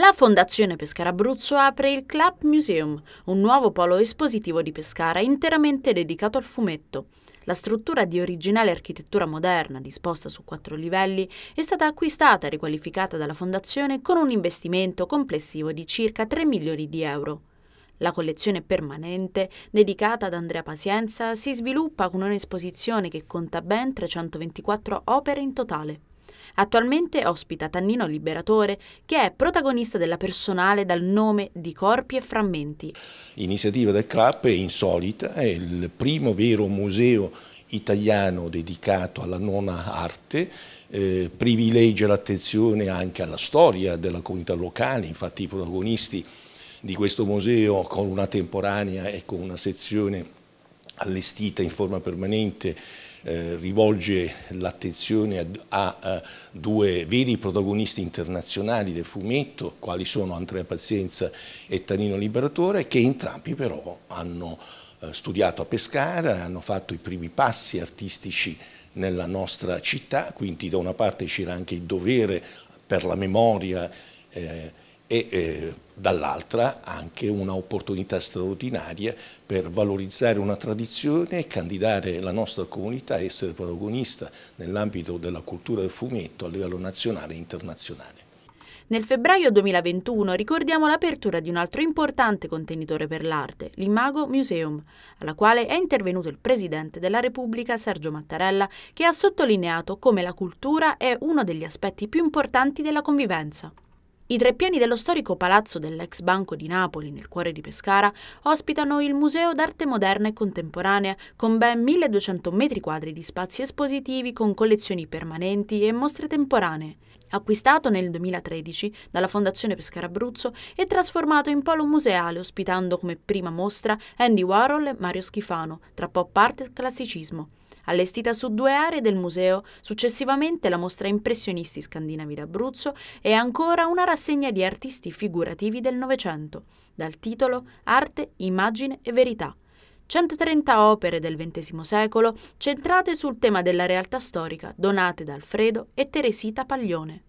La Fondazione Pescara Abruzzo apre il Club Museum, un nuovo polo espositivo di Pescara interamente dedicato al fumetto. La struttura di originale architettura moderna, disposta su quattro livelli, è stata acquistata e riqualificata dalla Fondazione con un investimento complessivo di circa 3 milioni di euro. La collezione permanente, dedicata ad Andrea Pazienza, si sviluppa con un'esposizione che conta ben 324 opere in totale. Attualmente ospita Tannino Liberatore, che è protagonista della personale dal nome di Corpi e Frammenti. L'iniziativa del CRAP è insolita, è il primo vero museo italiano dedicato alla nona arte, eh, privilegia l'attenzione anche alla storia della comunità locale, infatti i protagonisti di questo museo con una temporanea e con una sezione allestita in forma permanente eh, rivolge l'attenzione a, a, a, due veri protagonisti internazionali del fumetto, quali sono Andrea Pazienza e Tanino Liberatore, che entrambi però hanno eh, studiato a Pescara, hanno fatto i primi passi artistici nella nostra città, quindi da una parte c'era anche il dovere per la memoria eh, e eh, dall'altra anche un'opportunità straordinaria per valorizzare una tradizione e candidare la nostra comunità a essere protagonista nell'ambito della cultura del fumetto a livello nazionale e internazionale. Nel febbraio 2021 ricordiamo l'apertura di un altro importante contenitore per l'arte, l'Imago Museum, alla quale è intervenuto il Presidente della Repubblica Sergio Mattarella, che ha sottolineato come la cultura è uno degli aspetti più importanti della convivenza. I tre piani dello storico palazzo dell'ex Banco di Napoli, nel cuore di Pescara, ospitano il Museo d'arte moderna e contemporanea, con ben 1200 metri quadri di spazi espositivi con collezioni permanenti e mostre temporanee acquistato nel 2013 dalla Fondazione Pescara Abruzzo e trasformato in polo museale ospitando come prima mostra Andy Warhol e Mario Schifano, tra pop art e classicismo. Allestita su due aree del museo, successivamente la mostra Impressionisti Scandinavi d'Abruzzo e ancora una rassegna di artisti figurativi del Novecento, dal titolo Arte, Immagine e Verità, 130 opere del XX secolo centrate sul tema della realtà storica donate da Alfredo e Teresita Paglione.